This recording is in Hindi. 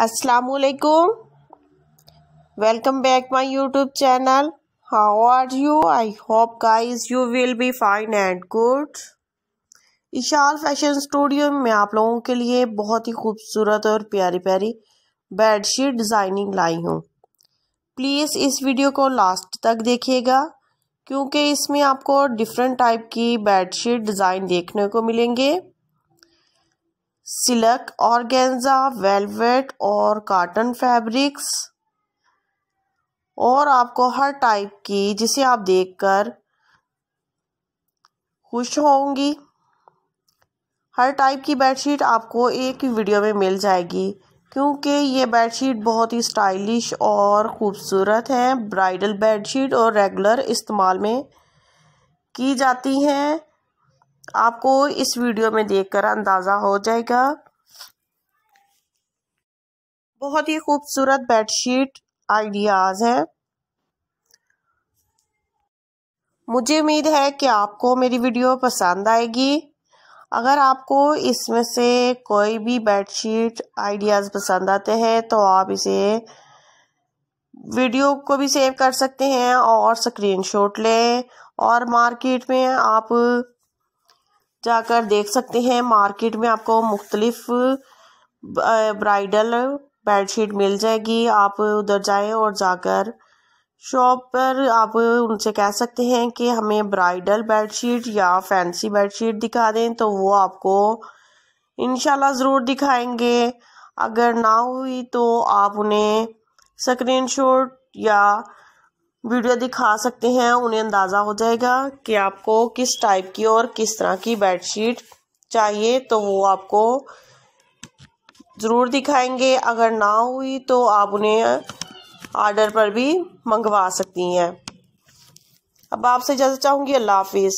असलकुम welcome back my YouTube channel how are you I hope guys you will be fine and good Ishal fashion studio में आप लोगों के लिए बहुत ही खूबसूरत और प्यारी प्यारी बेडशीट डिज़ाइनिंग लाई हूँ प्लीज़ इस वीडियो को लास्ट तक देखिएगा क्योंकि इसमें आपको डिफरेंट टाइप की बेडशीट डिज़ाइन देखने को मिलेंगे सिलक ऑर्गेंजा वेलवेट और काटन फैब्रिक्स और आपको हर टाइप की जिसे आप देखकर खुश होंगी हर टाइप की बेडशीट आपको एक ही वीडियो में मिल जाएगी क्योंकि ये बेडशीट बहुत ही स्टाइलिश और ख़ूबसूरत हैं ब्राइडल बेडशीट और रेगुलर इस्तेमाल में की जाती हैं आपको इस वीडियो में देखकर अंदाज़ा हो जाएगा बहुत ही खूबसूरत बेडशीट आइडियाज़ है मुझे उम्मीद है कि आपको मेरी वीडियो पसंद आएगी अगर आपको इसमें से कोई भी बेडशीट आइडियाज़ पसंद आते हैं तो आप इसे वीडियो को भी सेव कर सकते हैं और स्क्रीनशॉट लें और मार्केट में आप जाकर देख सकते हैं मार्केट में आपको मुख्तलिफ ब्राइडल बेडशीट मिल जाएगी आप उधर जाएं और जाकर शॉप पर आप उनसे कह सकते हैं कि हमें ब्राइडल बेडशीट या फैंसी बेडशीट दिखा दें तो वो आपको इनशाला ज़रूर दिखाएंगे अगर ना हुई तो आप उन्हें स्क्रीनशॉट या वीडियो दिखा सकते हैं उन्हें अंदाज़ा हो जाएगा कि आपको किस टाइप की और किस तरह की बेडशीट चाहिए तो वो आपको ज़रूर दिखाएंगे अगर ना हुई तो आप उन्हें आर्डर पर भी मंगवा सकती हैं अब आपसे इजाज़त चाहूँगी अल्लाह हाफिज़